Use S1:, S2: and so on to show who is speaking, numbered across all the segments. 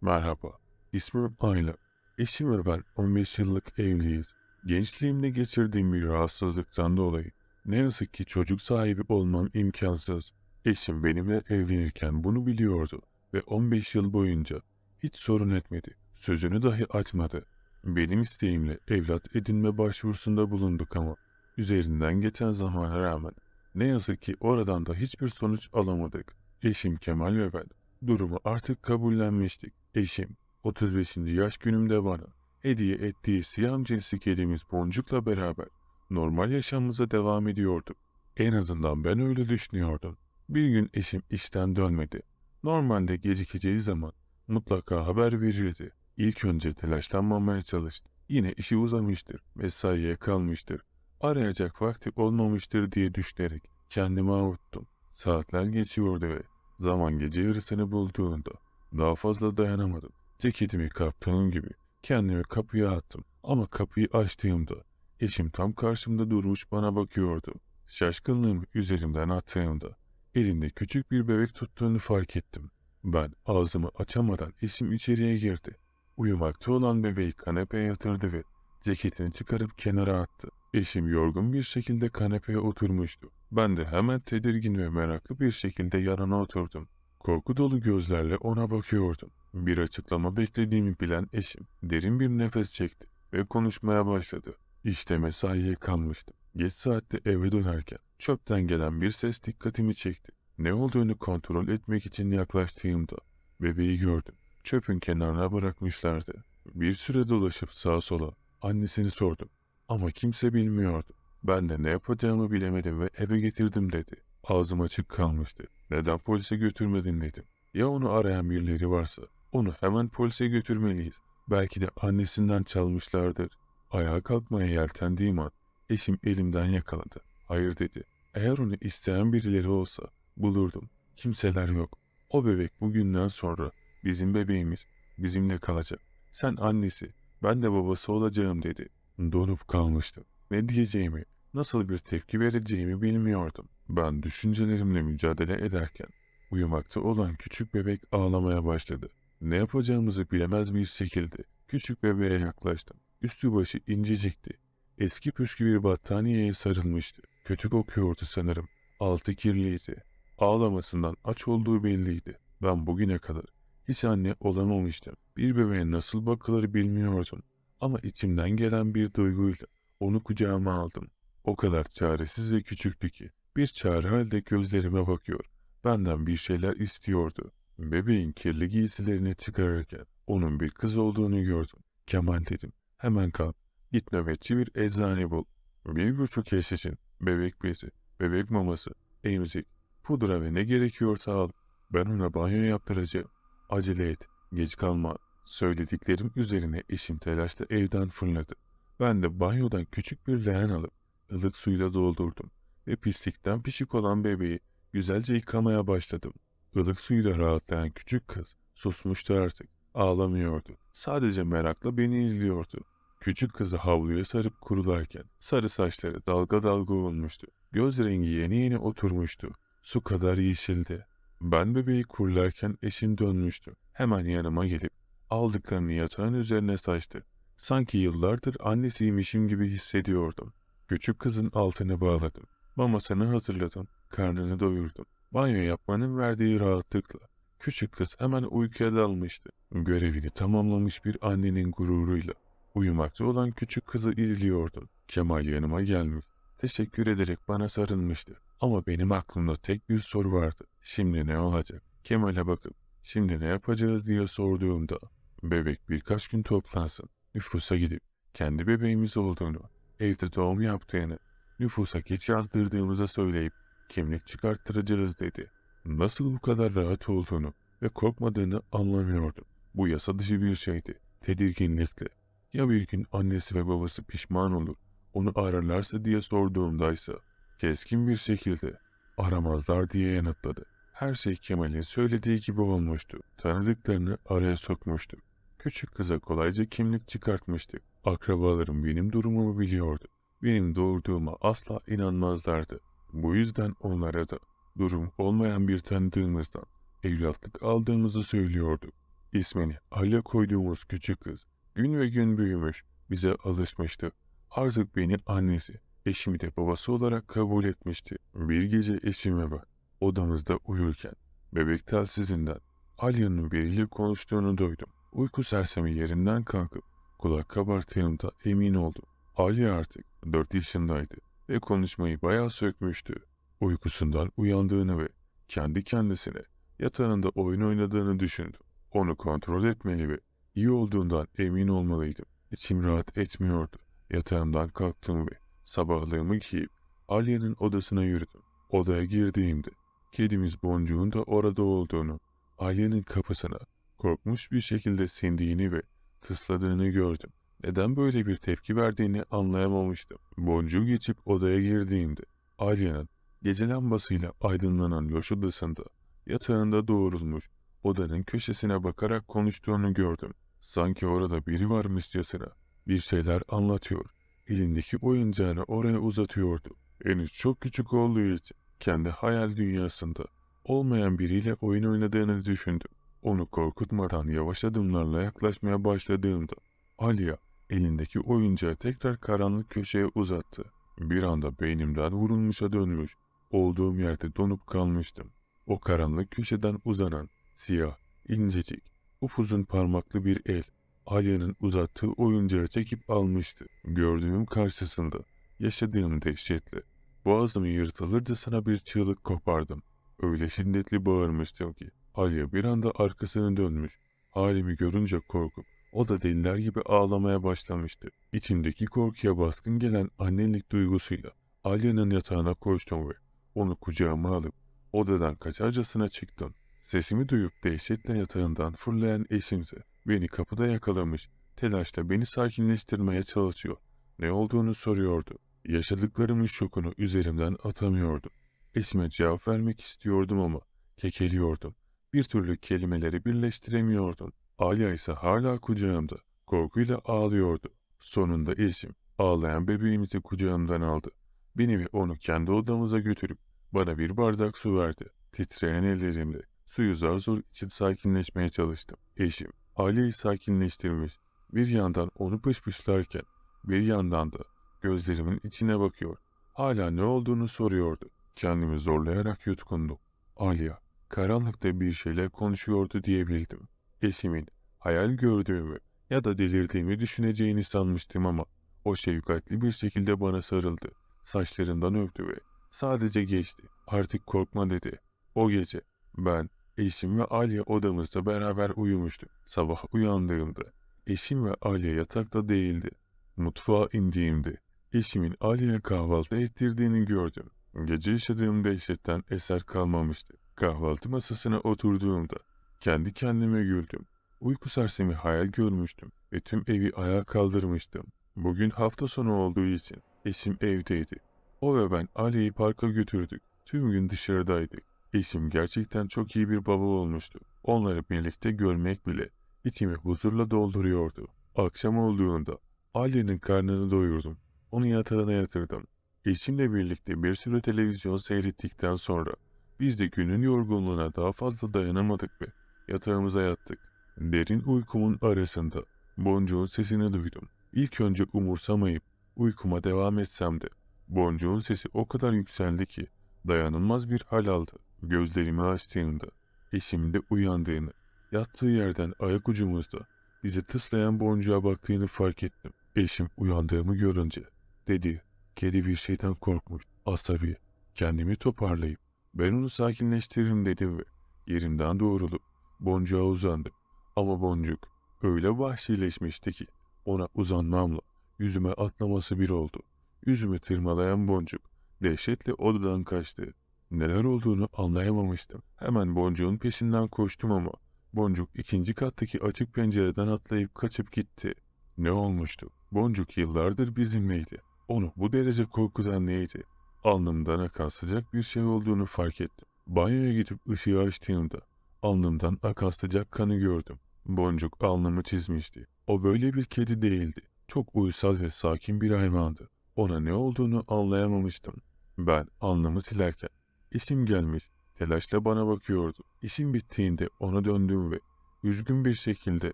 S1: Merhaba, ismim Ayla. Eşim ve ben 15 yıllık evliyiz. Gençliğimde geçirdiğim bir rahatsızlıktan dolayı ne yazık ki çocuk sahibi olmam imkansız. Eşim benimle evlenirken bunu biliyordu ve 15 yıl boyunca hiç sorun etmedi. Sözünü dahi açmadı. Benim isteğimle evlat edinme başvurusunda bulunduk ama üzerinden geçen zamana rağmen ne yazık ki oradan da hiçbir sonuç alamadık. Eşim Kemal ve ben durumu artık kabullenmiştik Eşim 35. yaş günümde bana hediye ettiği siyah cinsi kedimiz Boncuk'la beraber normal yaşamımıza devam ediyorduk. En azından ben öyle düşünüyordum. Bir gün eşim işten dönmedi. Normalde gecikeceği zaman mutlaka haber verirdi. İlk önce telaşlanmamaya çalıştı. Yine işi uzamıştır, mesaiye kalmıştır. Arayacak vakti olmamıştır diye düşünerek kendimi avuttum. Saatler geçiyordu ve zaman gece yarısını bulduğunda daha fazla dayanamadım. Ceketimi kaptanım gibi kendimi kapıya attım ama kapıyı açtığımda eşim tam karşımda durmuş bana bakıyordu. Şaşkınlığımı üzerimden attığımda elinde küçük bir bebek tuttuğunu fark ettim. Ben ağzımı açamadan eşim içeriye girdi. Uyumakta olan bebeği kanepeye yatırdı ve ceketini çıkarıp kenara attı. Eşim yorgun bir şekilde kanepeye oturmuştu. Ben de hemen tedirgin ve meraklı bir şekilde yanına oturdum. Korku dolu gözlerle ona bakıyordum. Bir açıklama beklediğimi bilen eşim derin bir nefes çekti ve konuşmaya başladı. İşte mesaiye kalmıştım. Geç saatte eve dönerken çöpten gelen bir ses dikkatimi çekti. Ne olduğunu kontrol etmek için yaklaştığımda bebeği gördüm. Çöpün kenarına bırakmışlardı. Bir süre dolaşıp sağa sola annesini sordum. Ama kimse bilmiyordu. Ben de ne yapacağımı bilemedim ve eve getirdim dedi. Ağzım açık kalmıştı. Neden polise götürmedin dedim. Ya onu arayan birileri varsa onu hemen polise götürmeliyiz. Belki de annesinden çalmışlardır. Ayağa kalkmaya yeltendiğim an eşim elimden yakaladı. Hayır dedi. Eğer onu isteyen birileri olsa bulurdum. Kimseler yok. O bebek bugünden sonra bizim bebeğimiz bizimle kalacak. Sen annesi, ben de babası olacağım dedi. Donup kalmıştım. Ne diyeceğimi nasıl bir tepki vereceğimi bilmiyordum. Ben düşüncelerimle mücadele ederken uyumakta olan küçük bebek ağlamaya başladı. Ne yapacağımızı bilemez bir şekilde küçük bebeğe yaklaştım. Üstü başı incecikti. Eski püskü bir battaniyeye sarılmıştı. Kötü kokuyordu sanırım. Altı kirliydi. Ağlamasından aç olduğu belliydi. Ben bugüne kadar hiç anne olamamıştım. Bir bebeğe nasıl bakılır bilmiyordum. Ama içimden gelen bir duyguyla onu kucağıma aldım. O kadar çaresiz ve küçüktü ki. Bir çare halde gözlerime bakıyor. Benden bir şeyler istiyordu. Bebeğin kirli giysilerini çıkarırken onun bir kız olduğunu gördüm. Kemal dedim. Hemen kalk. Git nöbetçi bir eczane bul. Bir buçuk yaş için bebek bezi, bebek maması, emzik, pudra ve ne gerekiyorsa al. Ben ona banyo yaptıracağım. Acele et, geç kalma. Söylediklerim üzerine eşim telaşla evden fırladı. Ben de banyodan küçük bir leğen alıp ılık suyla doldurdum ve pislikten pişik olan bebeği güzelce yıkamaya başladım. Ilık suyla rahatlayan küçük kız susmuştu artık. Ağlamıyordu. Sadece merakla beni izliyordu. Küçük kızı havluya sarıp kurularken sarı saçları dalga dalga olmuştu. Göz rengi yeni yeni oturmuştu. Su kadar yeşildi. Ben bebeği kurularken eşim dönmüştü. Hemen yanıma gelip aldıklarını yatağın üzerine saçtı. Sanki yıllardır annesiymişim gibi hissediyordum. Küçük kızın altını bağladım. Mamasını hazırladım. Karnını doyurdum. Banyo yapmanın verdiği rahatlıkla. Küçük kız hemen uykuya dalmıştı. Görevini tamamlamış bir annenin gururuyla. Uyumakta olan küçük kızı izliyordu. Kemal yanıma gelmiş. Teşekkür ederek bana sarılmıştı. Ama benim aklımda tek bir soru vardı. Şimdi ne olacak? Kemal'e bakıp şimdi ne yapacağız diye sorduğumda bebek birkaç gün toplansın. Nüfusa gidip kendi bebeğimiz olduğunu evde doğum yaptığını, nüfusa geç yazdırdığımızı söyleyip kimlik çıkarttıracağız dedi. Nasıl bu kadar rahat olduğunu ve korkmadığını anlamıyordum. Bu yasa dışı bir şeydi, tedirginlikle. Ya bir gün annesi ve babası pişman olur, onu ararlarsa diye sorduğumdaysa, keskin bir şekilde aramazlar diye yanıtladı. Her şey Kemal'in söylediği gibi olmuştu. Tanıdıklarını araya sokmuştu. Küçük kıza kolayca kimlik çıkartmıştık. Akrabalarım benim durumumu biliyordu. Benim doğurduğuma asla inanmazlardı. Bu yüzden onlara da durum olmayan bir tanıdığımızdan evlatlık aldığımızı söylüyorduk. İsmini Ali koyduğumuz küçük kız gün ve gün büyümüş, bize alışmıştı. Artık beni annesi, eşimi de babası olarak kabul etmişti. Bir gece eşime ben odamızda uyurken bebek telsizinden Alya'nın biriyle konuştuğunu duydum. Uyku sersemi yerinden kalkıp Kulak kabarttığımda emin oldum. Ali artık 4 yaşındaydı ve konuşmayı bayağı sökmüştü. Uykusundan uyandığını ve kendi kendisine yatağında oyun oynadığını düşündüm. Onu kontrol etmeli ve iyi olduğundan emin olmalıydım. İçim rahat etmiyordu. Yatağımdan kalktım ve sabahlığımı giyip Aliye'nin odasına yürüdüm. Odaya girdiğimde kedimiz Boncuğ'un da orada olduğunu, Aliye'nin kapısına korkmuş bir şekilde sindiğini ve Tısladığını gördüm. Neden böyle bir tepki verdiğini anlayamamıştım. Boncuğu geçip odaya girdiğimde Arya'nın gece lambasıyla aydınlanan loş odasında yatağında doğrulmuş odanın köşesine bakarak konuştuğunu gördüm. Sanki orada biri varmışçasına bir şeyler anlatıyor. Elindeki oyuncağını oraya uzatıyordu. Henüz çok küçük olduğu için kendi hayal dünyasında olmayan biriyle oyun oynadığını düşündüm. Onu korkutmadan yavaş adımlarla yaklaşmaya başladığımda Aliya elindeki oyuncağı tekrar karanlık köşeye uzattı. Bir anda beynimden vurulmuşa dönmüş, olduğum yerde donup kalmıştım. O karanlık köşeden uzanan siyah, incecik, ufuzun parmaklı bir el Alya'nın uzattığı oyuncağı çekip almıştı. Gördüğüm karşısında yaşadığım dehşetle boğazım yırtılırcasına bir çığlık kopardım. Öyle şiddetli bağırmıştım ki Aliye bir anda arkasını dönmüş. Halimi görünce korkup o da deliler gibi ağlamaya başlamıştı. İçimdeki korkuya baskın gelen annelik duygusuyla Alya'nın yatağına koştum ve onu kucağıma alıp odadan kaçarcasına çıktım. Sesimi duyup dehşetle yatağından fırlayan eşimse beni kapıda yakalamış, telaşla beni sakinleştirmeye çalışıyor. Ne olduğunu soruyordu. Yaşadıklarımın şokunu üzerimden atamıyordum. Eşime cevap vermek istiyordum ama kekeliyordum. Bir türlü kelimeleri birleştiremiyordum. Alya ise hala kucağımda. Korkuyla ağlıyordu. Sonunda eşim ağlayan bebeğimizi kucağımdan aldı. Beni ve onu kendi odamıza götürüp bana bir bardak su verdi. Titreyen ellerimle suyu zar zor içip sakinleşmeye çalıştım. Eşim Ali'yi sakinleştirmiş. Bir yandan onu pışpışlarken bir yandan da gözlerimin içine bakıyor. Hala ne olduğunu soruyordu. Kendimi zorlayarak yutkundum. Aliye Karanlıkta bir şeyler konuşuyordu diyebildim. Esim'in hayal gördüğümü ya da delirdiğimi düşüneceğini sanmıştım ama o şefkatli bir şekilde bana sarıldı. Saçlarından öptü ve sadece geçti. Artık korkma dedi. O gece ben, eşim ve Alya odamızda beraber uyumuştuk. Sabah uyandığımda eşim ve Alya yatakta değildi. Mutfağa indiğimde eşimin Alya'ya kahvaltı ettirdiğini gördüm. Gece yaşadığım dehşetten eser kalmamıştı. Kahvaltı masasına oturduğumda kendi kendime güldüm. Uyku sersemi hayal görmüştüm ve tüm evi ayağa kaldırmıştım. Bugün hafta sonu olduğu için eşim evdeydi. O ve ben Ali'yi parka götürdük. Tüm gün dışarıdaydık. Eşim gerçekten çok iyi bir baba olmuştu. Onları birlikte görmek bile içimi huzurla dolduruyordu. Akşam olduğunda Ali'nin karnını doyurdum. Onu yatağına yatırdım. Eşimle birlikte bir süre televizyon seyrettikten sonra biz de günün yorgunluğuna daha fazla dayanamadık ve yatağımıza yattık. Derin uykumun arasında boncuğun sesini duydum. İlk önce umursamayıp uykuma devam etsem de boncuğun sesi o kadar yükseldi ki dayanılmaz bir hal aldı. Gözlerimi açtığımda eşimin de uyandığını, yattığı yerden ayak ucumuzda bizi tıslayan boncuğa baktığını fark ettim. Eşim uyandığımı görünce dedi, kedi bir şeyden korkmuş, asabi, kendimi toparlayıp ben onu sakinleştiririm dedi ve yerimden doğrulup boncuğa uzandı. Ama boncuk öyle vahşileşmişti ki ona uzanmamla yüzüme atlaması bir oldu. Yüzümü tırmalayan boncuk dehşetle odadan kaçtı. Neler olduğunu anlayamamıştım. Hemen boncuğun peşinden koştum ama boncuk ikinci kattaki açık pencereden atlayıp kaçıp gitti. Ne olmuştu? Boncuk yıllardır bizimleydi. Onu bu derece korkutan neydi? Alnımdan akan sıcak bir şey olduğunu fark ettim. Banyoya gidip ışığı açtığımda alnımdan akan sıcak kanı gördüm. Boncuk alnımı çizmişti. O böyle bir kedi değildi. Çok uysal ve sakin bir hayvandı. Ona ne olduğunu anlayamamıştım. Ben alnımı silerken isim gelmiş telaşla bana bakıyordu. İşim bittiğinde ona döndüm ve üzgün bir şekilde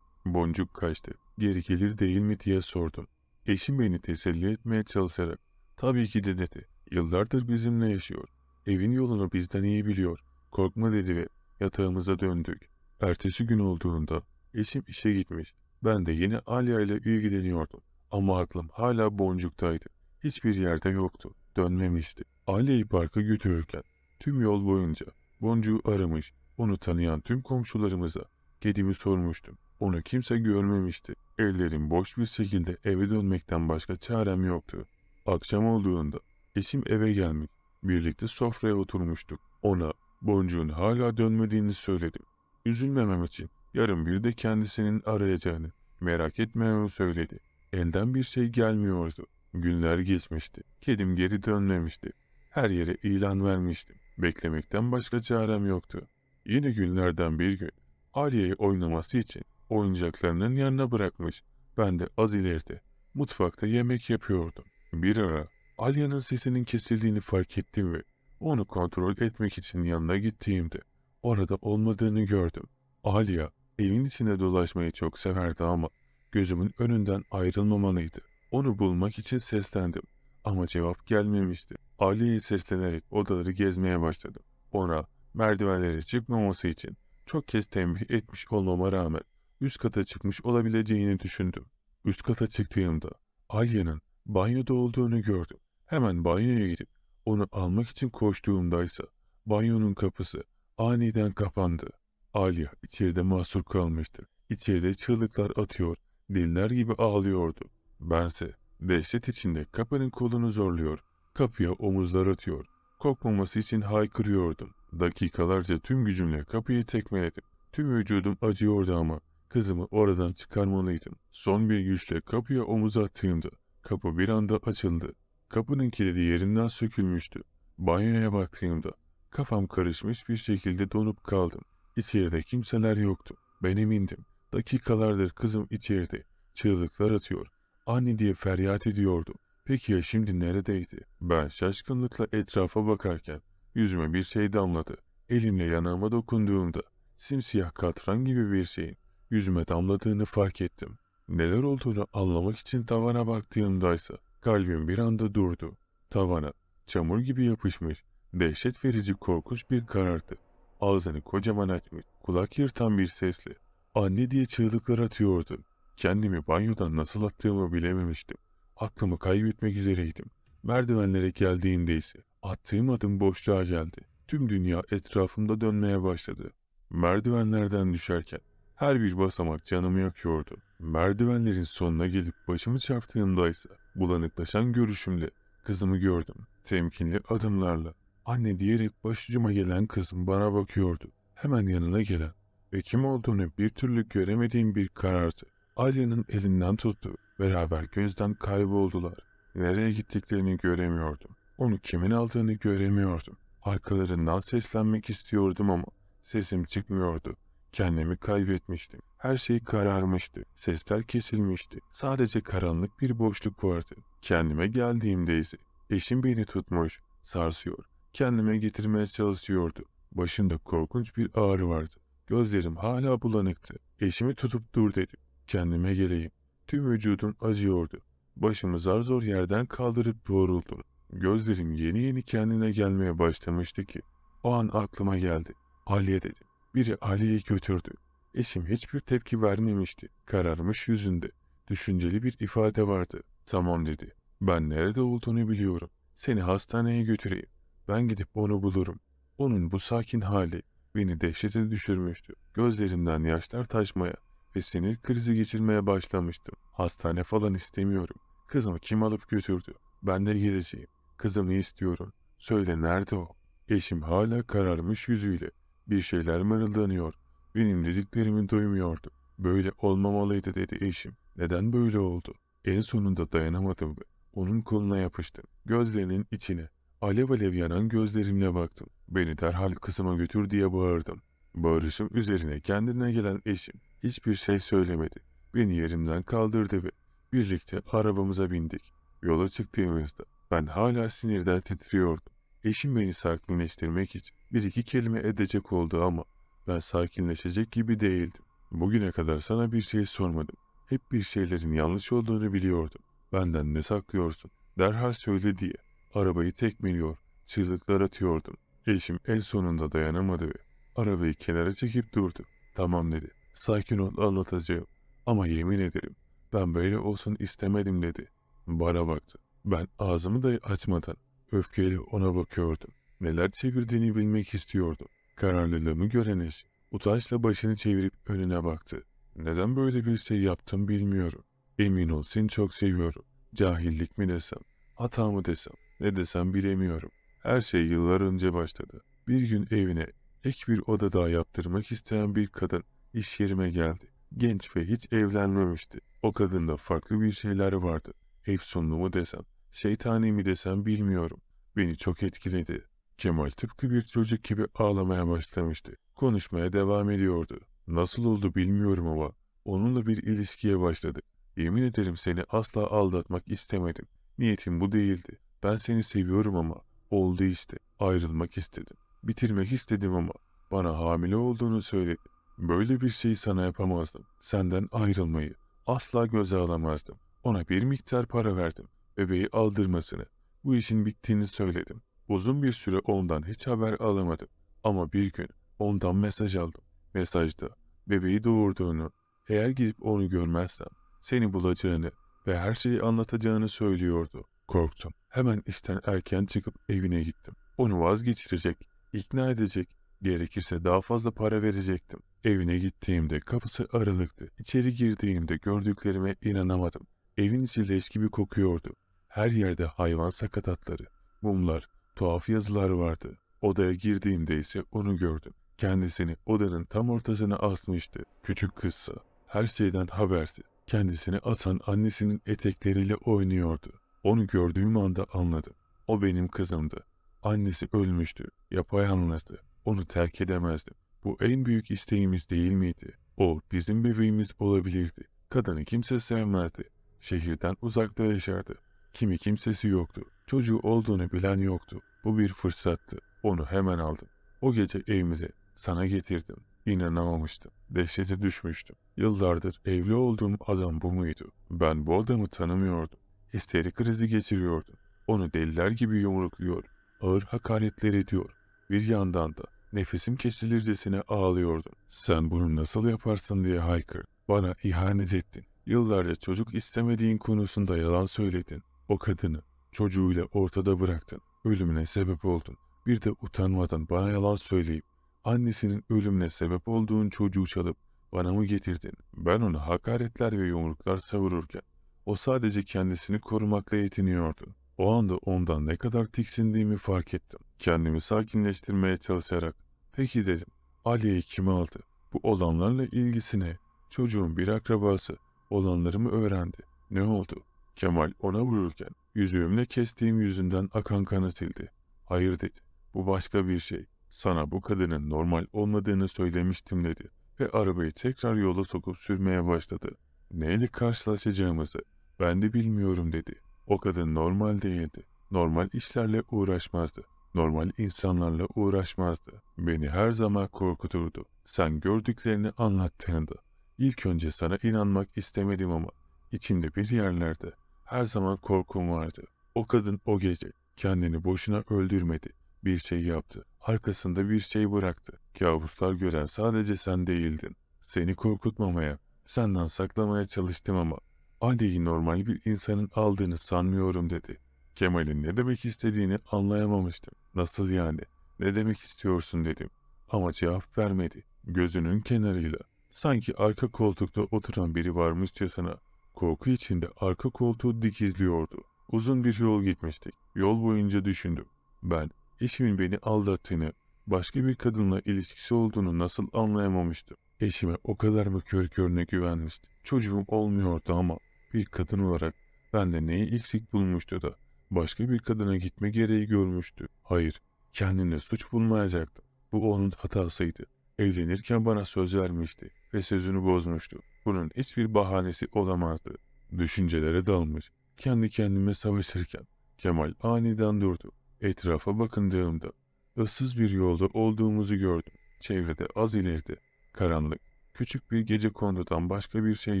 S1: boncuk kaçtı. Geri gelir değil mi diye sordum. Eşim beni teselli etmeye çalışarak tabii ki de dedi. Yıllardır bizimle yaşıyor. Evin yolunu bizden iyi biliyor. Korkma dedi ve yatağımıza döndük. Ertesi gün olduğunda eşim işe gitmiş. Ben de yine Alya ile ilgileniyordum. Ama aklım hala boncuktaydı. Hiçbir yerde yoktu. Dönmemişti. Alya'yı parka götürürken tüm yol boyunca boncuğu aramış. Onu tanıyan tüm komşularımıza kedimi sormuştum. Onu kimse görmemişti. Ellerim boş bir şekilde eve dönmekten başka çarem yoktu. Akşam olduğunda Esim eve gelmek. Birlikte sofraya oturmuştuk. Ona boncuğun hala dönmediğini söyledim. Üzülmemem için yarın bir de kendisinin arayacağını, merak etmememi söyledi. Elden bir şey gelmiyordu. Günler geçmişti. Kedim geri dönmemişti. Her yere ilan vermiştim. Beklemekten başka çarem yoktu. Yine günlerden bir gün Arya'yı oynaması için oyuncaklarının yanına bırakmış. Ben de az ileride mutfakta yemek yapıyordum. Bir ara Alya'nın sesinin kesildiğini fark ettim ve onu kontrol etmek için yanına gittiğimde orada olmadığını gördüm. Alya evin içine dolaşmayı çok severdi ama gözümün önünden ayrılmamalıydı. Onu bulmak için seslendim ama cevap gelmemişti. Ali'ye seslenerek odaları gezmeye başladım. Ona merdivenlere çıkmaması için çok kez tembih etmiş olmama rağmen üst kata çıkmış olabileceğini düşündüm. Üst kata çıktığımda Alya'nın banyoda olduğunu gördüm. Hemen banyoya gidip onu almak için koştuğumdaysa banyonun kapısı aniden kapandı. Alya içeride mahsur kalmıştı. İçeride çığlıklar atıyor, diller gibi ağlıyordu. Bense dehşet içinde kapının kolunu zorluyor, kapıya omuzlar atıyor. Kokmaması için haykırıyordum. Dakikalarca tüm gücümle kapıyı tekmeledim. Tüm vücudum acıyordu ama kızımı oradan çıkarmalıydım. Son bir güçle kapıya omuz attığımda Kapı bir anda açıldı. Kapının kilidi yerinden sökülmüştü. Banyoya baktığımda kafam karışmış bir şekilde donup kaldım. İçeride kimseler yoktu. Ben emindim. Dakikalardır kızım içeride. Çığlıklar atıyor. Anne diye feryat ediyordu. Peki ya şimdi neredeydi? Ben şaşkınlıkla etrafa bakarken yüzüme bir şey damladı. Elimle yanağıma dokunduğumda simsiyah katran gibi bir şeyin yüzüme damladığını fark ettim. Neler olduğunu anlamak için tavana baktığımdaysa kalbim bir anda durdu. Tavana çamur gibi yapışmış, dehşet verici korkunç bir karartı. Ağzını kocaman açmış, kulak yırtan bir sesle anne diye çığlıklar atıyordu. Kendimi banyodan nasıl attığımı bilememiştim. Aklımı kaybetmek üzereydim. Merdivenlere geldiğimde ise attığım adım boşluğa geldi. Tüm dünya etrafımda dönmeye başladı. Merdivenlerden düşerken her bir basamak canımı yakıyordu. Merdivenlerin sonuna gelip başımı çarptığımda ise bulanıklaşan görüşümle kızımı gördüm. Temkinli adımlarla anne diyerek başucuma gelen kızım bana bakıyordu. Hemen yanına gelen ve kim olduğunu bir türlü göremediğim bir karartı. Alya'nın elinden tuttu. Beraber gözden kayboldular. Nereye gittiklerini göremiyordum. Onu kimin aldığını göremiyordum. Arkalarından seslenmek istiyordum ama sesim çıkmıyordu. Kendimi kaybetmiştim. Her şey kararmıştı. Sesler kesilmişti. Sadece karanlık bir boşluk vardı. Kendime geldiğimde ise eşim beni tutmuş, sarsıyor. Kendime getirmeye çalışıyordu. Başında korkunç bir ağrı vardı. Gözlerim hala bulanıktı. Eşimi tutup dur dedim. Kendime geleyim. Tüm vücudum acıyordu. Başımı zar zor yerden kaldırıp doğruldum. Gözlerim yeni yeni kendine gelmeye başlamıştı ki. O an aklıma geldi. Aliye dedim. Biri Ali'yi götürdü. Eşim hiçbir tepki vermemişti. Kararmış yüzünde. Düşünceli bir ifade vardı. Tamam dedi. Ben nerede olduğunu biliyorum. Seni hastaneye götüreyim. Ben gidip onu bulurum. Onun bu sakin hali beni dehşete düşürmüştü. Gözlerimden yaşlar taşmaya ve sinir krizi geçirmeye başlamıştım. Hastane falan istemiyorum. Kızımı kim alıp götürdü? Ben de gideceğim. Kızımı istiyorum. Söyle nerede o? Eşim hala kararmış yüzüyle bir şeyler mırıldanıyor. Benim dediklerimi duymuyordu. Böyle olmamalıydı dedi eşim. Neden böyle oldu? En sonunda dayanamadım ve onun koluna yapıştım. Gözlerinin içine. Alev alev yanan gözlerimle baktım. Beni derhal kızıma götür diye bağırdım. Bağırışım üzerine kendine gelen eşim hiçbir şey söylemedi. Beni yerimden kaldırdı ve birlikte arabamıza bindik. Yola çıktığımızda ben hala sinirden titriyordum. Eşim beni sakinleştirmek için bir iki kelime edecek oldu ama ben sakinleşecek gibi değildim. Bugüne kadar sana bir şey sormadım. Hep bir şeylerin yanlış olduğunu biliyordum. Benden ne saklıyorsun? Derhal söyle diye. Arabayı tekmeliyor, çığlıklar atıyordum. Eşim en sonunda dayanamadı ve arabayı kenara çekip durdu. Tamam dedi. Sakin ol anlatacağım. Ama yemin ederim ben böyle olsun istemedim dedi. Bana baktı. Ben ağzımı da açmadan Öfkeyle ona bakıyordum. Neler çevirdiğini bilmek istiyordum. Kararlılığımı gören utançla başını çevirip önüne baktı. Neden böyle bir şey yaptım bilmiyorum. Emin ol seni çok seviyorum. Cahillik mi desem, hata mı desem, ne desem bilemiyorum. Her şey yıllar önce başladı. Bir gün evine ek bir oda daha yaptırmak isteyen bir kadın iş yerime geldi. Genç ve hiç evlenmemişti. O kadında farklı bir şeyler vardı. Efsunlu mu desem, şeytani mi desem bilmiyorum. Beni çok etkiledi. Kemal tıpkı bir çocuk gibi ağlamaya başlamıştı. Konuşmaya devam ediyordu. Nasıl oldu bilmiyorum ama onunla bir ilişkiye başladık. Yemin ederim seni asla aldatmak istemedim. Niyetim bu değildi. Ben seni seviyorum ama oldu işte. Ayrılmak istedim. Bitirmek istedim ama bana hamile olduğunu söyledi. Böyle bir şey sana yapamazdım. Senden ayrılmayı asla göze alamazdım. Ona bir miktar para verdim. Bebeği aldırmasını, bu işin bittiğini söyledim. Uzun bir süre ondan hiç haber alamadım. Ama bir gün ondan mesaj aldım. Mesajda bebeği doğurduğunu, eğer gidip onu görmezsem seni bulacağını ve her şeyi anlatacağını söylüyordu. Korktum. Hemen işten erken çıkıp evine gittim. Onu vazgeçirecek, ikna edecek, gerekirse daha fazla para verecektim. Evine gittiğimde kapısı aralıktı. İçeri girdiğimde gördüklerime inanamadım. Evin içi leş gibi kokuyordu. Her yerde hayvan sakatatları, mumlar, tuhaf yazılar vardı. Odaya girdiğimde ise onu gördüm. Kendisini odanın tam ortasına asmıştı. Küçük kızsa her şeyden habersiz. Kendisini atan annesinin etekleriyle oynuyordu. Onu gördüğüm anda anladım. O benim kızımdı. Annesi ölmüştü. Yapayalnızdı. Onu terk edemezdim. Bu en büyük isteğimiz değil miydi? O bizim bebeğimiz olabilirdi. Kadını kimse sevmezdi. Şehirden uzakta yaşardı. Kimi kimsesi yoktu. Çocuğu olduğunu bilen yoktu. Bu bir fırsattı. Onu hemen aldım. O gece evimize sana getirdim. İnanamamıştım. Dehşete düşmüştüm. Yıllardır evli olduğum adam bu muydu? Ben bu adamı tanımıyordum. Histeri krizi geçiriyordum, Onu deliler gibi yumrukluyor. Ağır hakaretler ediyor. Bir yandan da nefesim kesilircesine ağlıyordum. Sen bunu nasıl yaparsın diye haykır. Bana ihanet ettin. Yıllarca çocuk istemediğin konusunda yalan söyledin. O kadını çocuğuyla ortada bıraktın. Ölümüne sebep oldun. Bir de utanmadan bana yalan söyleyip annesinin ölümüne sebep olduğun çocuğu çalıp bana mı getirdin? Ben ona hakaretler ve yumruklar savururken o sadece kendisini korumakla yetiniyordu. O anda ondan ne kadar tiksindiğimi fark ettim. Kendimi sakinleştirmeye çalışarak peki dedim Ali'yi kim aldı? Bu olanlarla ilgisine çocuğun bir akrabası olanları mı öğrendi. Ne oldu? Kemal ona vururken yüzüğümle kestiğim yüzünden akan kanı sildi. Hayır dedi. Bu başka bir şey. Sana bu kadının normal olmadığını söylemiştim dedi ve arabayı tekrar yola sokup sürmeye başladı. Neyle karşılaşacağımızı ben de bilmiyorum dedi. O kadın normal değildi. Normal işlerle uğraşmazdı. Normal insanlarla uğraşmazdı. Beni her zaman korkuturdu. Sen gördüklerini anlattığında. İlk önce sana inanmak istemedim ama içimde bir yerlerde her zaman korkum vardı. O kadın o gece kendini boşuna öldürmedi. Bir şey yaptı. Arkasında bir şey bıraktı. Kabuslar gören sadece sen değildin. Seni korkutmamaya, senden saklamaya çalıştım ama Ali'yi normal bir insanın aldığını sanmıyorum dedi. Kemal'in ne demek istediğini anlayamamıştım. Nasıl yani? Ne demek istiyorsun dedim. Ama cevap vermedi. Gözünün kenarıyla. Sanki arka koltukta oturan biri varmışçasına Korku içinde arka koltuğu dikizliyordu. Uzun bir yol gitmiştik. Yol boyunca düşündüm. Ben eşimin beni aldattığını, başka bir kadınla ilişkisi olduğunu nasıl anlayamamıştım. Eşime o kadar mı kör körüne güvenmişti. Çocuğum olmuyordu ama bir kadın olarak ben de neyi eksik bulmuştu da başka bir kadına gitme gereği görmüştü. Hayır, kendine suç bulmayacaktı. Bu onun hatasıydı. Evlenirken bana söz vermişti ve sözünü bozmuştu. Bunun hiçbir bahanesi olamazdı. Düşüncelere dalmış, kendi kendime savaşırken Kemal aniden durdu. Etrafa bakındığımda ıssız bir yolda olduğumuzu gördüm. Çevrede az ileride karanlık, küçük bir gece kondudan başka bir şey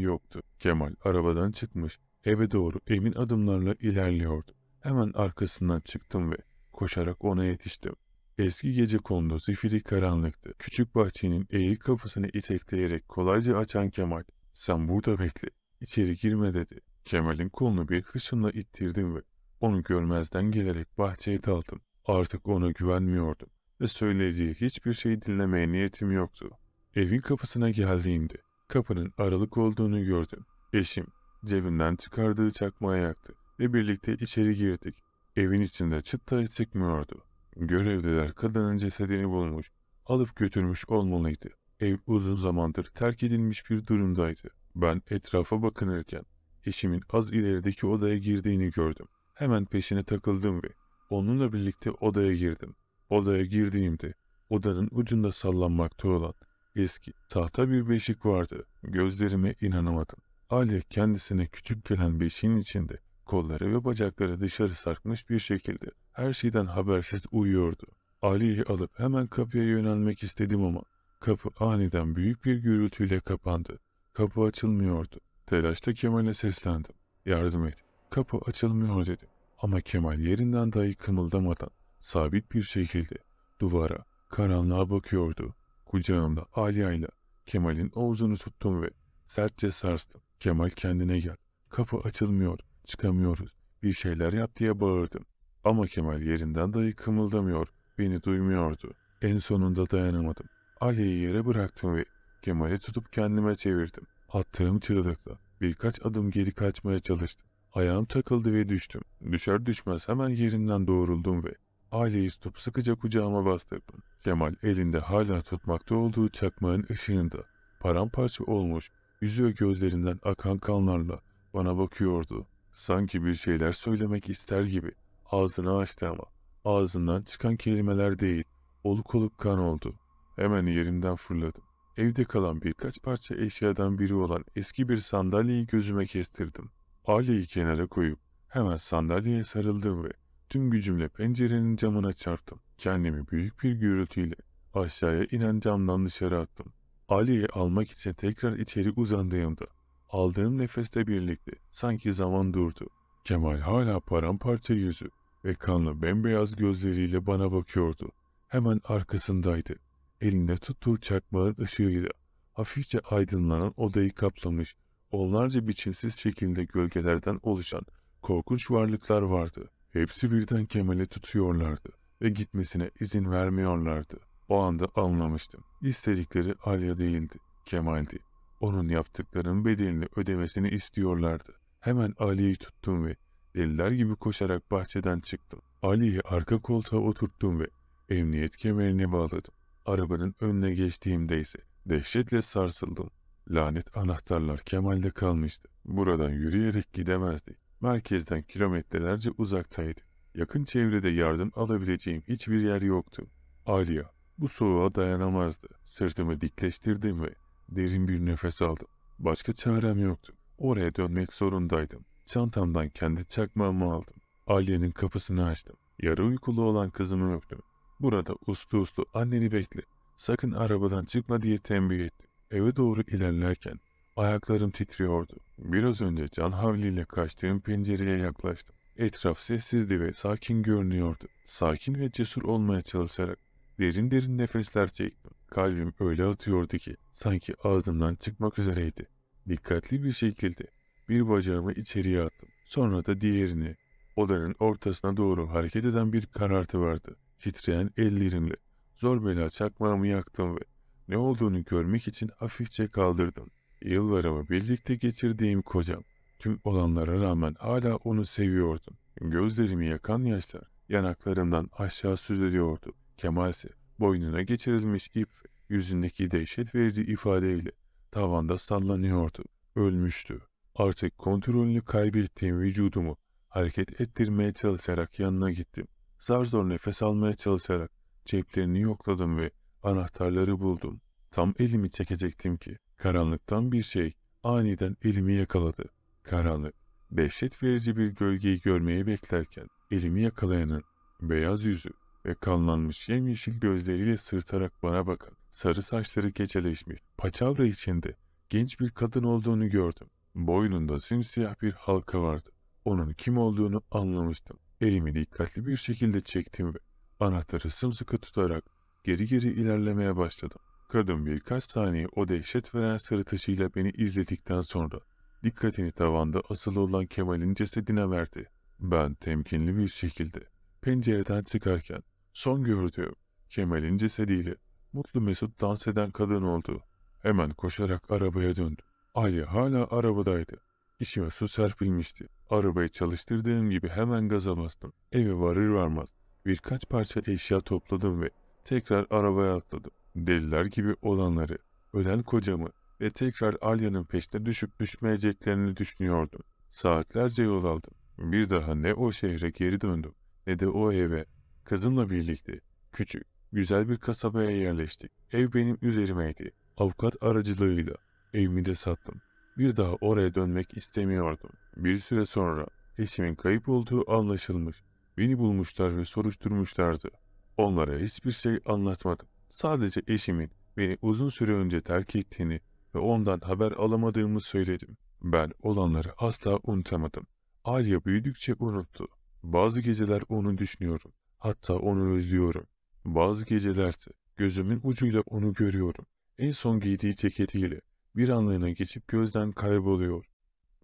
S1: yoktu. Kemal arabadan çıkmış, eve doğru emin adımlarla ilerliyordu. Hemen arkasından çıktım ve koşarak ona yetiştim. Eski gece kondu zifiri karanlıktı. Küçük bahçenin eğri kapısını itekleyerek kolayca açan Kemal, sen burada bekle, içeri girme dedi. Kemal'in kolunu bir hışımla ittirdim ve onu görmezden gelerek bahçeye daldım. Artık ona güvenmiyordum ve söylediği hiçbir şeyi dinlemeye niyetim yoktu. Evin kapısına geldiğimde kapının aralık olduğunu gördüm. Eşim cebinden çıkardığı çakmağı yaktı ve birlikte içeri girdik. Evin içinde çıt çıkmıyordu. Görevliler kadının cesedini bulmuş, alıp götürmüş olmalıydı. Ev uzun zamandır terk edilmiş bir durumdaydı. Ben etrafa bakınırken eşimin az ilerideki odaya girdiğini gördüm. Hemen peşine takıldım ve onunla birlikte odaya girdim. Odaya girdiğimde odanın ucunda sallanmakta olan eski tahta bir beşik vardı. Gözlerime inanamadım. Alya kendisine küçük gelen beşiğin içinde kolları ve bacakları dışarı sarkmış bir şekilde her şeyden habersiz uyuyordu. Ali'yi alıp hemen kapıya yönelmek istedim ama kapı aniden büyük bir gürültüyle kapandı. Kapı açılmıyordu. Telaşta Kemal'e seslendim. Yardım et. Kapı açılmıyor dedim. Ama Kemal yerinden dahi kımıldamadan sabit bir şekilde duvara, karanlığa bakıyordu. Kucağımda Aliya ile Kemal'in omzunu tuttum ve sertçe sarstım. Kemal kendine gel. Kapı açılmıyor, çıkamıyoruz. Bir şeyler yap diye bağırdım. Ama Kemal yerinden dahi kımıldamıyor, beni duymuyordu. En sonunda dayanamadım. Ali'yi yere bıraktım ve Kemal'i tutup kendime çevirdim. Attığım çığlıkla birkaç adım geri kaçmaya çalıştım. Ayağım takıldı ve düştüm. Düşer düşmez hemen yerimden doğruldum ve Ali'yi tutup sıkıca kucağıma bastırdım. Kemal elinde hala tutmakta olduğu çakmağın ışığında paramparça olmuş, yüzü ve gözlerinden akan kanlarla bana bakıyordu. Sanki bir şeyler söylemek ister gibi Ağzını açtı ama ağzından çıkan kelimeler değil, oluk oluk kan oldu. Hemen yerimden fırladım. Evde kalan birkaç parça eşyadan biri olan eski bir sandalyeyi gözüme kestirdim. Ali'yi kenara koyup hemen sandalyeye sarıldım ve tüm gücümle pencerenin camına çarptım. Kendimi büyük bir gürültüyle aşağıya inen camdan dışarı attım. Ali'yi almak için tekrar içeri uzandığımda aldığım nefeste birlikte sanki zaman durdu. Kemal hala paramparça yüzü ve kanlı bembeyaz gözleriyle bana bakıyordu. Hemen arkasındaydı. Elinde tuttuğu çakmağın ışığıyla hafifçe aydınlanan odayı kaplamış, onlarca biçimsiz şekilde gölgelerden oluşan korkunç varlıklar vardı. Hepsi birden Kemal'i tutuyorlardı ve gitmesine izin vermiyorlardı. O anda anlamıştım. İstedikleri Alya değildi, Kemal'di. Onun yaptıklarının bedelini ödemesini istiyorlardı. Hemen Ali'yi tuttum ve deliler gibi koşarak bahçeden çıktım. Ali'yi arka koltuğa oturttum ve emniyet kemerini bağladım. Arabanın önüne geçtiğimde ise dehşetle sarsıldım. Lanet anahtarlar Kemal'de kalmıştı. Buradan yürüyerek gidemezdi. Merkezden kilometrelerce uzaktaydı. Yakın çevrede yardım alabileceğim hiçbir yer yoktu. Aliya bu soğuğa dayanamazdı. Sırtımı dikleştirdim ve derin bir nefes aldım. Başka çarem yoktu. Oraya dönmek zorundaydım. Çantamdan kendi çakmağımı aldım. Aliye'nin kapısını açtım. Yarı uykulu olan kızımı öptüm. Burada uslu uslu anneni bekle. Sakın arabadan çıkma diye tembih ettim. Eve doğru ilerlerken ayaklarım titriyordu. Biraz önce can havliyle kaçtığım pencereye yaklaştım. Etraf sessizdi ve sakin görünüyordu. Sakin ve cesur olmaya çalışarak derin derin nefesler çektim. Kalbim öyle atıyordu ki sanki ağzımdan çıkmak üzereydi. Dikkatli bir şekilde bir bacağımı içeriye attım. Sonra da diğerini odanın ortasına doğru hareket eden bir karartı vardı. Titreyen ellerimle zor bela çakmağımı yaktım ve ne olduğunu görmek için hafifçe kaldırdım. Yıllarımı birlikte geçirdiğim kocam. Tüm olanlara rağmen hala onu seviyordum. Gözlerimi yakan yaşlar yanaklarımdan aşağı süzülüyordu. Kemal ise boynuna geçirilmiş ip yüzündeki dehşet verici ifadeyle Tavanda sallanıyordu. Ölmüştü. Artık kontrolünü kaybettiğim vücudumu hareket ettirmeye çalışarak yanına gittim. Zar zor nefes almaya çalışarak ceplerini yokladım ve anahtarları buldum. Tam elimi çekecektim ki karanlıktan bir şey aniden elimi yakaladı. Karanlık, dehşet verici bir gölgeyi görmeyi beklerken elimi yakalayanın beyaz yüzü ve kanlanmış yemyeşil gözleriyle sırtarak bana bakan Sarı saçları keçeleşmiş, paçavra içinde genç bir kadın olduğunu gördüm. Boynunda simsiyah bir halka vardı. Onun kim olduğunu anlamıştım. Elimi dikkatli bir şekilde çektim ve anahtarı sımsıkı tutarak geri geri ilerlemeye başladım. Kadın birkaç saniye o dehşet veren sırıtışıyla beni izledikten sonra dikkatini tavanda asılı olan Kemal'in cesedine verdi. Ben temkinli bir şekilde pencereden çıkarken son gördüğüm Kemal'in cesediyle Mutlu Mesut dans eden kadın oldu. Hemen koşarak arabaya döndü. Ali hala arabadaydı. İşime su serpilmişti. Arabayı çalıştırdığım gibi hemen gaza bastım. Eve varır varmaz birkaç parça eşya topladım ve tekrar arabaya atladım. Deliler gibi olanları, ölen kocamı ve tekrar Alya'nın peşine düşüp düşmeyeceklerini düşünüyordum. Saatlerce yol aldım. Bir daha ne o şehre geri döndüm ne de o eve. Kızımla birlikte, küçük Güzel bir kasabaya yerleştik. Ev benim üzerimeydi. Avukat aracılığıyla evimi de sattım. Bir daha oraya dönmek istemiyordum. Bir süre sonra eşimin kayıp olduğu anlaşılmış. Beni bulmuşlar ve soruşturmuşlardı. Onlara hiçbir şey anlatmadım. Sadece eşimin beni uzun süre önce terk ettiğini ve ondan haber alamadığımı söyledim. Ben olanları asla unutamadım. Alya büyüdükçe unuttu. Bazı geceler onu düşünüyorum. Hatta onu özlüyorum. Bazı gecelerde gözümün ucuyla onu görüyorum. En son giydiği ceketiyle bir anlığına geçip gözden kayboluyor.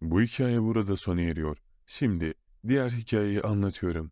S1: Bu hikaye burada sona eriyor. Şimdi diğer hikayeyi anlatıyorum.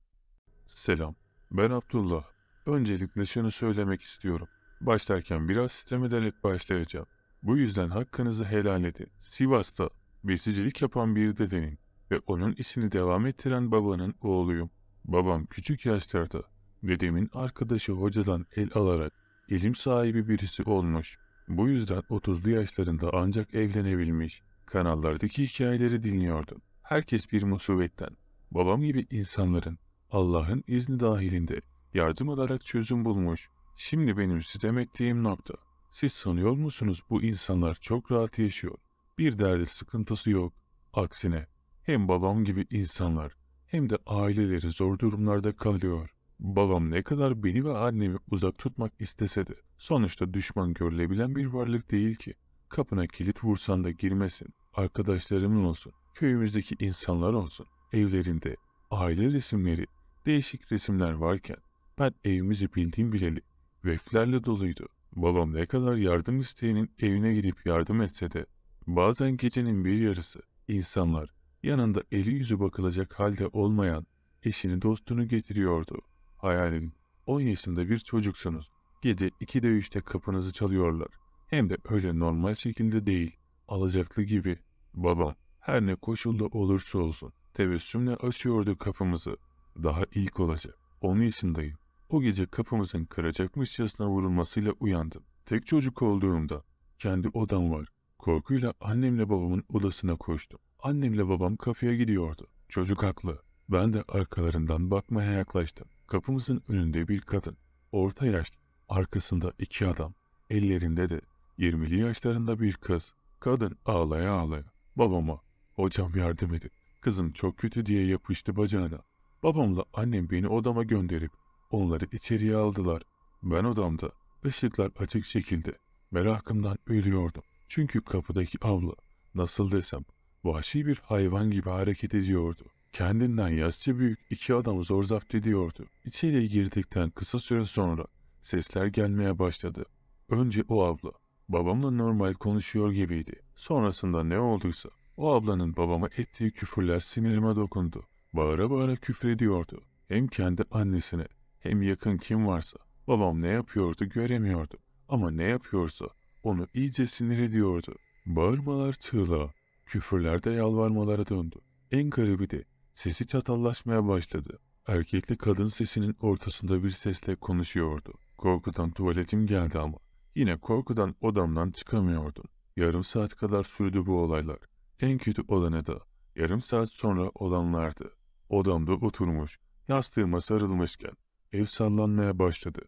S1: Selam, ben Abdullah. Öncelikle şunu söylemek istiyorum. Başlarken biraz sistemeden et başlayacağım. Bu yüzden hakkınızı helal edin. Sivas'ta besicilik yapan bir dedenin ve onun isini devam ettiren babanın oğluyum. Babam küçük yaşlarda Dedemin arkadaşı hocadan el alarak ilim sahibi birisi olmuş. Bu yüzden 30'lu yaşlarında ancak evlenebilmiş. Kanallardaki hikayeleri dinliyordum. Herkes bir musibetten, babam gibi insanların Allah'ın izni dahilinde yardım alarak çözüm bulmuş. Şimdi benim sitem ettiğim nokta. Siz sanıyor musunuz bu insanlar çok rahat yaşıyor? Bir derdi sıkıntısı yok. Aksine hem babam gibi insanlar hem de aileleri zor durumlarda kalıyor. Babam ne kadar beni ve annemi uzak tutmak istese de sonuçta düşman görülebilen bir varlık değil ki. Kapına kilit vursan da girmesin. Arkadaşlarımın olsun, köyümüzdeki insanlar olsun. Evlerinde aile resimleri, değişik resimler varken ben evimizi bildiğim bileli veflerle doluydu. Babam ne kadar yardım isteyenin evine girip yardım etse de bazen gecenin bir yarısı insanlar yanında eli yüzü bakılacak halde olmayan eşini dostunu getiriyordu. Hayal edin. 10 yaşında bir çocuksunuz. Gece 2'de 3'te kapınızı çalıyorlar. Hem de öyle normal şekilde değil. Alacaklı gibi. Baba, her ne koşulda olursa olsun tebessümle açıyordu kapımızı. Daha ilk olacak. 10 yaşındayım. O gece kapımızın kıracakmışçasına vurulmasıyla uyandım. Tek çocuk olduğumda kendi odam var. Korkuyla annemle babamın odasına koştum. Annemle babam kafeye gidiyordu. Çocuk haklı. Ben de arkalarından bakmaya yaklaştım. Kapımızın önünde bir kadın, orta yaş, arkasında iki adam, ellerinde de 20'li yaşlarında bir kız. Kadın ağlaya ağlaya babama hocam yardım edin kızım çok kötü diye yapıştı bacağına. Babamla annem beni odama gönderip onları içeriye aldılar. Ben odamda ışıklar açık şekilde merakımdan ölüyordum. Çünkü kapıdaki avla nasıl desem vahşi bir hayvan gibi hareket ediyordu. Kendinden yaşça büyük iki adamı zor zapt ediyordu. İçeriye girdikten kısa süre sonra sesler gelmeye başladı. Önce o abla. Babamla normal konuşuyor gibiydi. Sonrasında ne olduysa o ablanın babama ettiği küfürler sinirime dokundu. Bağıra bağıra küfrediyordu. Hem kendi annesine hem yakın kim varsa babam ne yapıyordu göremiyordum. Ama ne yapıyorsa onu iyice sinir ediyordu. Bağırmalar çığlığa, küfürlerde yalvarmalara döndü. En garibi de Sesi çatallaşmaya başladı. Erkekli kadın sesinin ortasında bir sesle konuşuyordu. Korkudan tuvaletim geldi ama. Yine korkudan odamdan çıkamıyordum. Yarım saat kadar sürdü bu olaylar. En kötü olanı da yarım saat sonra olanlardı. Odamda oturmuş, yastığıma sarılmışken ev sallanmaya başladı.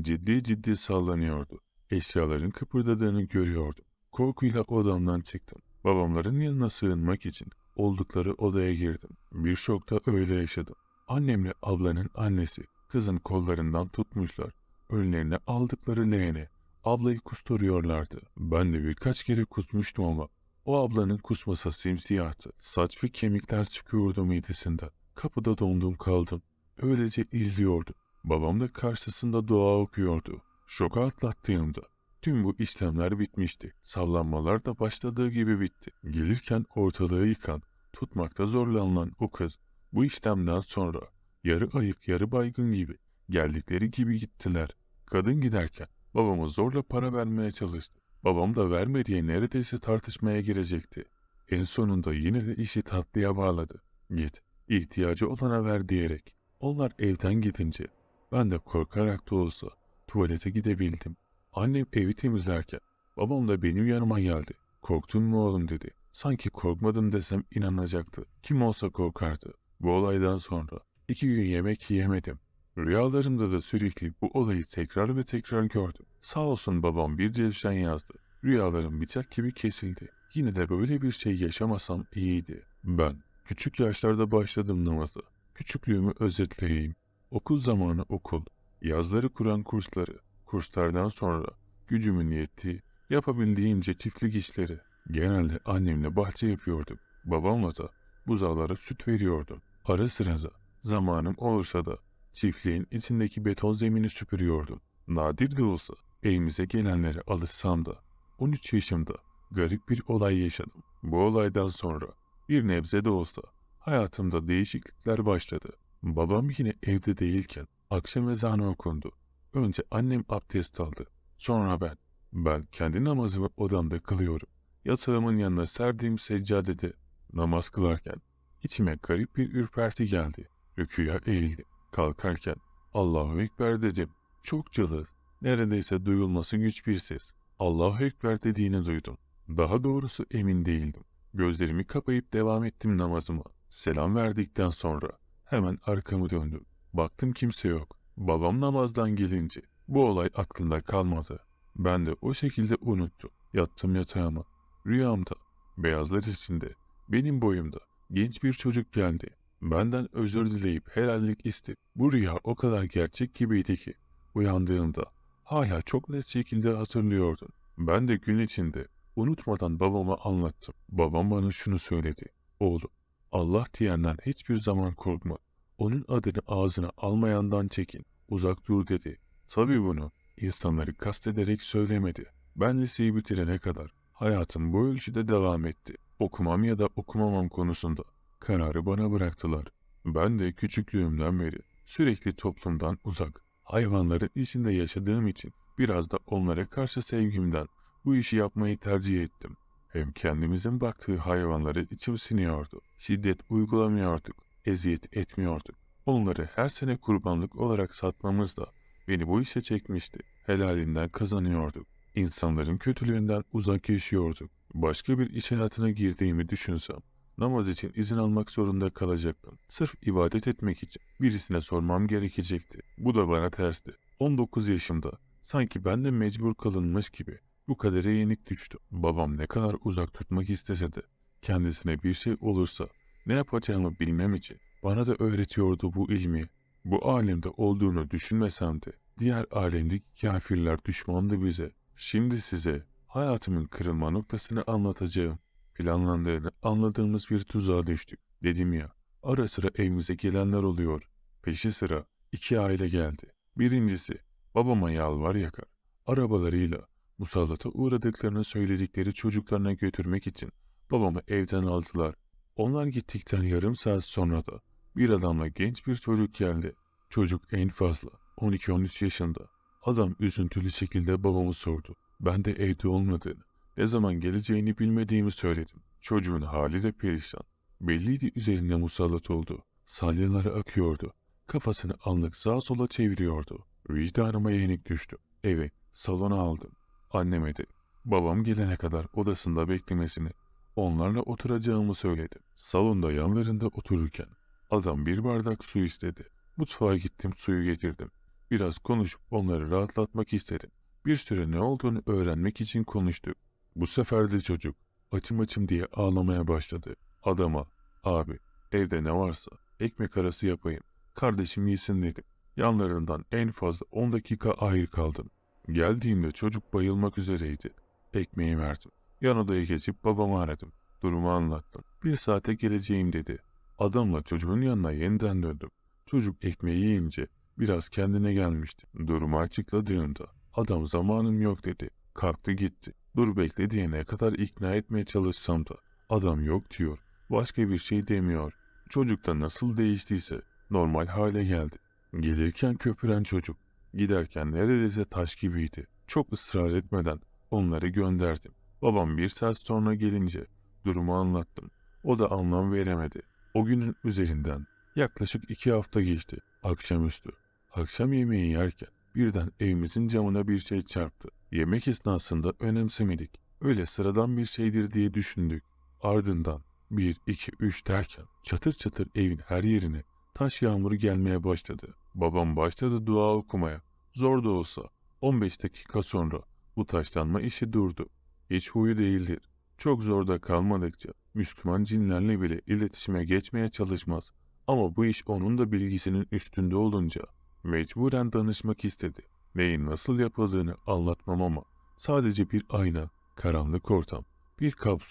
S1: Ciddi ciddi sallanıyordu. Eşyaların kıpırdadığını görüyordum. Korkuyla odamdan çıktım. Babamların yanına sığınmak için oldukları odaya girdim. Bir şokta öyle yaşadım. Annemle ablanın annesi kızın kollarından tutmuşlar. Önlerine aldıkları leğeni ablayı kusturuyorlardı. Ben de birkaç kere kusmuştum ama o ablanın kusması simsiyahtı. Saç ve kemikler çıkıyordu midesinde. Kapıda dondum kaldım. Öylece izliyordu. Babam da karşısında dua okuyordu. Şoka atlattığımda Tüm bu işlemler bitmişti. Sallanmalar da başladığı gibi bitti. Gelirken ortalığı yıkan, tutmakta zorlanılan o kız bu işlemden sonra yarı ayık yarı baygın gibi geldikleri gibi gittiler. Kadın giderken babama zorla para vermeye çalıştı. Babam da vermediği neredeyse tartışmaya girecekti. En sonunda yine de işi tatlıya bağladı. Git, ihtiyacı olana ver diyerek. Onlar evden gidince ben de korkarak da olsa tuvalete gidebildim. Annem evi temizlerken babam da benim yanıma geldi. Korktun mu oğlum dedi. Sanki korkmadım desem inanacaktı. Kim olsa korkardı. Bu olaydan sonra iki gün yemek yiyemedim. Rüyalarımda da sürekli bu olayı tekrar ve tekrar gördüm. Sağ olsun babam bir cevşen yazdı. Rüyalarım bıçak gibi kesildi. Yine de böyle bir şey yaşamasam iyiydi. Ben küçük yaşlarda başladım namazı. Küçüklüğümü özetleyeyim. Okul zamanı okul, yazları Kur'an kursları, kurslardan sonra gücümün yettiği yapabildiğimce çiftlik işleri. Genelde annemle bahçe yapıyordum. Babamla da buzağlara süt veriyordum. Ara sıra zamanım olursa da çiftliğin içindeki beton zemini süpürüyordum. Nadir de olsa elimize gelenlere alışsam da 13 yaşımda garip bir olay yaşadım. Bu olaydan sonra bir nebze de olsa hayatımda değişiklikler başladı. Babam yine evde değilken akşam ezanı okundu. Önce annem abdest aldı. Sonra ben. Ben kendi namazımı odamda kılıyorum. Yatağımın yanına serdiğim seccadede namaz kılarken içime garip bir ürperti geldi. Rüküya eğildim. Kalkarken Allahu Ekber dedim. Çok cılız. Neredeyse duyulması güç bir ses. Allahu Ekber dediğini duydum. Daha doğrusu emin değildim. Gözlerimi kapayıp devam ettim namazıma. Selam verdikten sonra hemen arkamı döndüm. Baktım kimse yok. Babam namazdan gelince bu olay aklımda kalmadı. Ben de o şekilde unuttum. Yattım yatağıma. Rüyamda, beyazlar içinde, benim boyumda genç bir çocuk geldi. Benden özür dileyip helallik istedi. Bu rüya o kadar gerçek gibiydi ki. Uyandığımda hala çok net şekilde hatırlıyordum. Ben de gün içinde unutmadan babama anlattım. Babam bana şunu söyledi. Oğlum, Allah diyenden hiçbir zaman korkma. Onun adını ağzına almayandan çekin, uzak dur dedi. Tabii bunu insanları kastederek söylemedi. Ben liseyi bitirene kadar hayatım bu ölçüde devam etti. Okumam ya da okumamam konusunda kararı bana bıraktılar. Ben de küçüklüğümden beri sürekli toplumdan uzak, hayvanların içinde yaşadığım için biraz da onlara karşı sevgimden bu işi yapmayı tercih ettim. Hem kendimizin baktığı hayvanları içim siniyordu. Şiddet uygulamıyorduk eziyet etmiyorduk. Onları her sene kurbanlık olarak satmamız da beni bu işe çekmişti. Helalinden kazanıyorduk. İnsanların kötülüğünden uzak yaşıyorduk. Başka bir iş hayatına girdiğimi düşünsem, namaz için izin almak zorunda kalacaktım. Sırf ibadet etmek için birisine sormam gerekecekti. Bu da bana tersti. 19 yaşımda sanki ben de mecbur kalınmış gibi bu kadere yenik düştüm. Babam ne kadar uzak tutmak istese de kendisine bir şey olursa ne yapacağımı bilmem için bana da öğretiyordu bu ilmi. Bu alemde olduğunu düşünmesem de diğer alemdeki kafirler düşmandı bize. Şimdi size hayatımın kırılma noktasını anlatacağım. Planlandığını anladığımız bir tuzağa düştük. Dedim ya, ara sıra evimize gelenler oluyor. Peşi sıra iki aile geldi. Birincisi, babama yalvar yakar. Arabalarıyla musallata uğradıklarını söyledikleri çocuklarına götürmek için babamı evden aldılar. Onlar gittikten yarım saat sonra da bir adamla genç bir çocuk geldi. Çocuk en fazla 12-13 yaşında. Adam üzüntülü şekilde babamı sordu. Ben de evde olmadığını, ne zaman geleceğini bilmediğimi söyledim. Çocuğun hali de perişan. Belliydi üzerinde musallat oldu. Salyaları akıyordu. Kafasını anlık sağa sola çeviriyordu. Vicdanıma yenik düştü. Evi salona aldım. Anneme de babam gelene kadar odasında beklemesini Onlarla oturacağımı söyledim. Salonda yanlarında otururken adam bir bardak su istedi. Mutfağa gittim suyu getirdim. Biraz konuşup onları rahatlatmak istedim. Bir süre ne olduğunu öğrenmek için konuştuk. Bu sefer de çocuk açım açım diye ağlamaya başladı. Adama abi evde ne varsa ekmek arası yapayım kardeşim yesin dedim. Yanlarından en fazla 10 dakika ayrı kaldım. Geldiğimde çocuk bayılmak üzereydi. Ekmeği verdim. Yan odaya geçip babamı aradım. Durumu anlattım. Bir saate geleceğim dedi. Adamla çocuğun yanına yeniden döndüm. Çocuk ekmeği yiyince biraz kendine gelmişti. Durumu açıkladığında adam zamanım yok dedi. Kalktı gitti. Dur bekle diyene kadar ikna etmeye çalışsam da adam yok diyor. Başka bir şey demiyor. Çocuk da nasıl değiştiyse normal hale geldi. Gelirken köpüren çocuk. Giderken neredeyse taş gibiydi. Çok ısrar etmeden onları gönderdim. Babam bir saat sonra gelince durumu anlattım. O da anlam veremedi. O günün üzerinden yaklaşık iki hafta geçti. Akşamüstü. Akşam yemeği yerken birden evimizin camına bir şey çarptı. Yemek esnasında önemsemedik. Öyle sıradan bir şeydir diye düşündük. Ardından bir, iki, üç derken çatır çatır evin her yerine taş yağmuru gelmeye başladı. Babam başladı dua okumaya. Zor da olsa 15 dakika sonra bu taşlanma işi durdu hiç huyu değildir. Çok zorda kalmadıkça Müslüman cinlerle bile iletişime geçmeye çalışmaz. Ama bu iş onun da bilgisinin üstünde olunca mecburen danışmak istedi. Neyin nasıl yapıldığını anlatmam ama sadece bir ayna, karanlık ortam, bir kap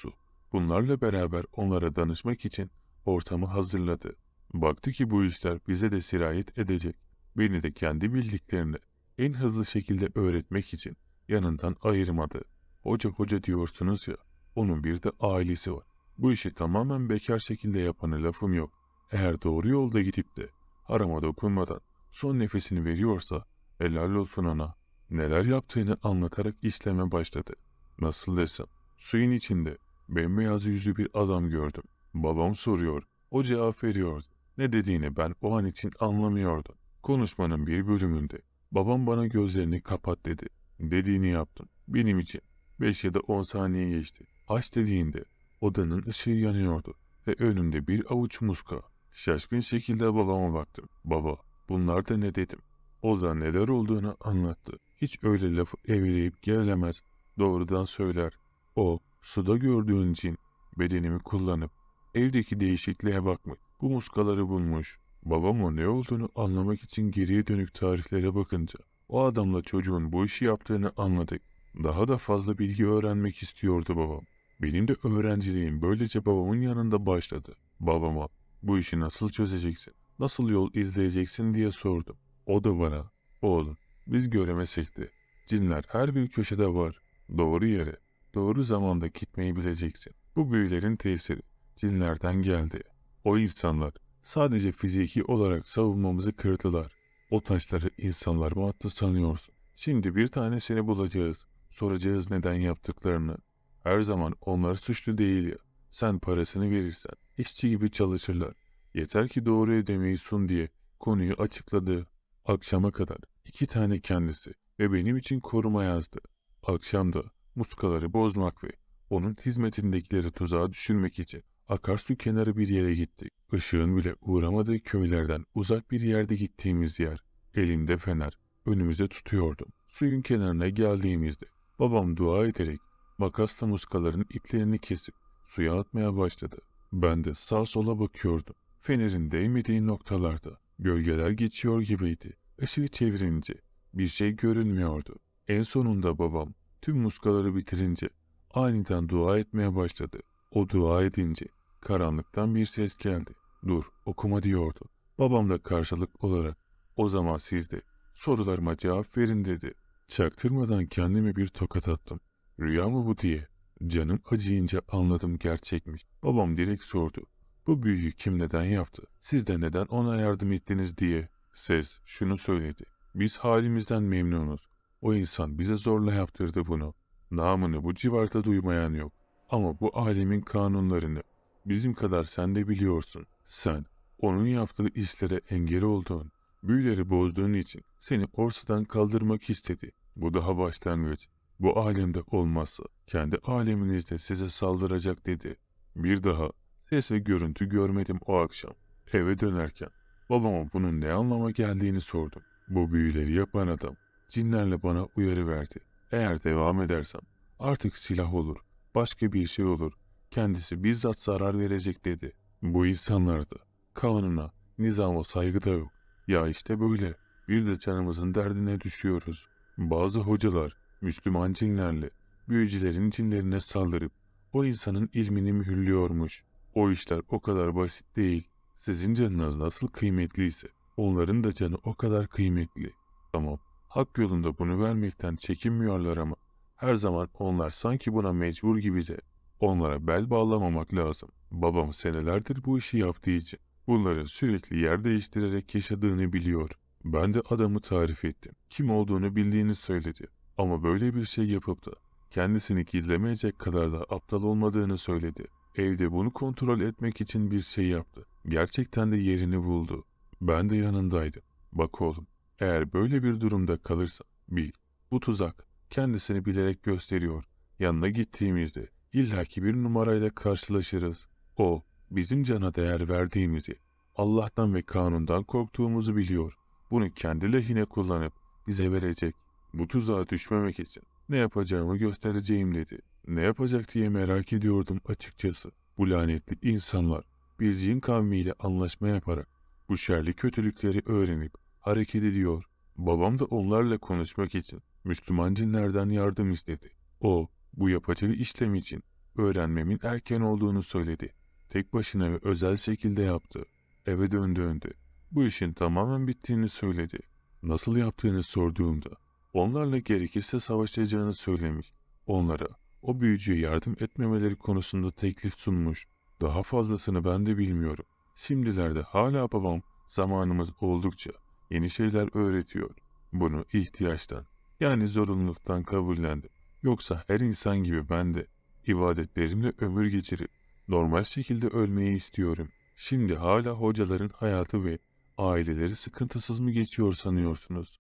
S1: Bunlarla beraber onlara danışmak için ortamı hazırladı. Baktı ki bu işler bize de sirayet edecek. Beni de kendi bildiklerini en hızlı şekilde öğretmek için yanından ayırmadı.'' Hoca hoca diyorsunuz ya, onun bir de ailesi var. Bu işi tamamen bekar şekilde yapanı lafım yok. Eğer doğru yolda gidip de harama dokunmadan son nefesini veriyorsa helal olsun ona. Neler yaptığını anlatarak işleme başladı. Nasıl desem, suyun içinde bembeyaz yüzlü bir adam gördüm. Babam soruyor, o cevap veriyordu. Ne dediğini ben o an için anlamıyordum. Konuşmanın bir bölümünde babam bana gözlerini kapat dedi. Dediğini yaptım. Benim için 5 ya da 10 saniye geçti. Aç dediğinde odanın ışığı yanıyordu ve önümde bir avuç muska. Şaşkın şekilde babama baktım. Baba, bunlar da ne dedim. O da neler olduğunu anlattı. Hiç öyle lafı evireyip gelemez. Doğrudan söyler. O, suda gördüğün için bedenimi kullanıp evdeki değişikliğe bakmış. Bu muskaları bulmuş. Babam ne olduğunu anlamak için geriye dönük tarihlere bakınca o adamla çocuğun bu işi yaptığını anladık. Daha da fazla bilgi öğrenmek istiyordu babam. Benim de öğrenciliğim böylece babamın yanında başladı. Babama bu işi nasıl çözeceksin, nasıl yol izleyeceksin diye sordum. O da bana, oğlum biz göremesek de cinler her bir köşede var. Doğru yere, doğru zamanda gitmeyi bileceksin. Bu büyülerin tesiri cinlerden geldi. O insanlar sadece fiziki olarak savunmamızı kırdılar. O taşları insanlar mı attı sanıyorsun? Şimdi bir tanesini bulacağız. Soracağız neden yaptıklarını. Her zaman onlar suçlu değil ya. Sen parasını verirsen işçi gibi çalışırlar. Yeter ki doğru ödemeyi sun diye konuyu açıkladı. Akşama kadar iki tane kendisi ve benim için koruma yazdı. Akşamda muskaları bozmak ve onun hizmetindekileri tuzağa düşürmek için akarsu kenarı bir yere gittik. Işığın bile uğramadığı köylerden uzak bir yerde gittiğimiz yer. Elimde fener, önümüzde tutuyordum. Suyun kenarına geldiğimizde Babam dua ederek makasla muskaların iplerini kesip suya atmaya başladı. Ben de sağ sola bakıyordum. Fenerin değmediği noktalarda gölgeler geçiyor gibiydi. Işığı çevirince bir şey görünmüyordu. En sonunda babam tüm muskaları bitirince aniden dua etmeye başladı. O dua edince karanlıktan bir ses geldi. Dur okuma diyordu. Babam da karşılık olarak o zaman siz de sorularıma cevap verin dedi. Çaktırmadan kendime bir tokat attım. Rüya mı bu diye. Canım acıyınca anladım gerçekmiş. Babam direkt sordu. Bu büyüyü kim neden yaptı? Siz de neden ona yardım ettiniz diye. Ses şunu söyledi. Biz halimizden memnunuz. O insan bize zorla yaptırdı bunu. Namını bu civarda duymayan yok. Ama bu alemin kanunlarını bizim kadar sen de biliyorsun. Sen onun yaptığı işlere engel olduğun, büyüleri bozduğun için seni orsadan kaldırmak istedi. Bu daha başlangıç. Bu alemde olmazsa kendi aleminizde size saldıracak dedi. Bir daha ses ve görüntü görmedim o akşam. Eve dönerken babama bunun ne anlama geldiğini sordum. Bu büyüleri yapan adam cinlerle bana uyarı verdi. Eğer devam edersem artık silah olur, başka bir şey olur. Kendisi bizzat zarar verecek dedi. Bu insanlarda kanuna, nizama saygı da yok. Ya işte böyle. Bir de canımızın derdine düşüyoruz. Bazı hocalar Müslüman cinlerle büyücülerin cinlerine saldırıp o insanın ilmini mühürlüyormuş. O işler o kadar basit değil. Sizin canınız nasıl kıymetliyse onların da canı o kadar kıymetli. Tamam hak yolunda bunu vermekten çekinmiyorlar ama her zaman onlar sanki buna mecbur gibi de onlara bel bağlamamak lazım. Babam senelerdir bu işi yaptığı için bunların sürekli yer değiştirerek yaşadığını biliyor. Ben de adamı tarif ettim. Kim olduğunu bildiğini söyledi. Ama böyle bir şey yapıp da kendisini gizlemeyecek kadar da aptal olmadığını söyledi. Evde bunu kontrol etmek için bir şey yaptı. Gerçekten de yerini buldu. Ben de yanındaydım. Bak oğlum, eğer böyle bir durumda kalırsa bil, bu tuzak kendisini bilerek gösteriyor. Yanına gittiğimizde illaki bir numarayla karşılaşırız. O, bizim cana değer verdiğimizi, Allah'tan ve kanundan korktuğumuzu biliyor. Bunu kendi lehine kullanıp bize verecek. Bu tuzağa düşmemek için ne yapacağımı göstereceğim dedi. Ne yapacak diye merak ediyordum açıkçası. Bu lanetli insanlar bir cin kavmiyle anlaşma yaparak bu şerli kötülükleri öğrenip hareket ediyor. Babam da onlarla konuşmak için Müslüman cinlerden yardım istedi. O bu yapacağı işlem için öğrenmemin erken olduğunu söyledi. Tek başına ve özel şekilde yaptı. Eve döndüğünde bu işin tamamen bittiğini söyledi. Nasıl yaptığını sorduğumda onlarla gerekirse savaşacağını söylemiş. Onlara o büyücüye yardım etmemeleri konusunda teklif sunmuş. Daha fazlasını ben de bilmiyorum. Şimdilerde hala babam zamanımız oldukça yeni şeyler öğretiyor. Bunu ihtiyaçtan yani zorunluluktan kabullendim. Yoksa her insan gibi ben de ibadetlerimle ömür geçirip normal şekilde ölmeyi istiyorum. Şimdi hala hocaların hayatı ve Aileleri sıkıntısız mı geçiyor sanıyorsunuz?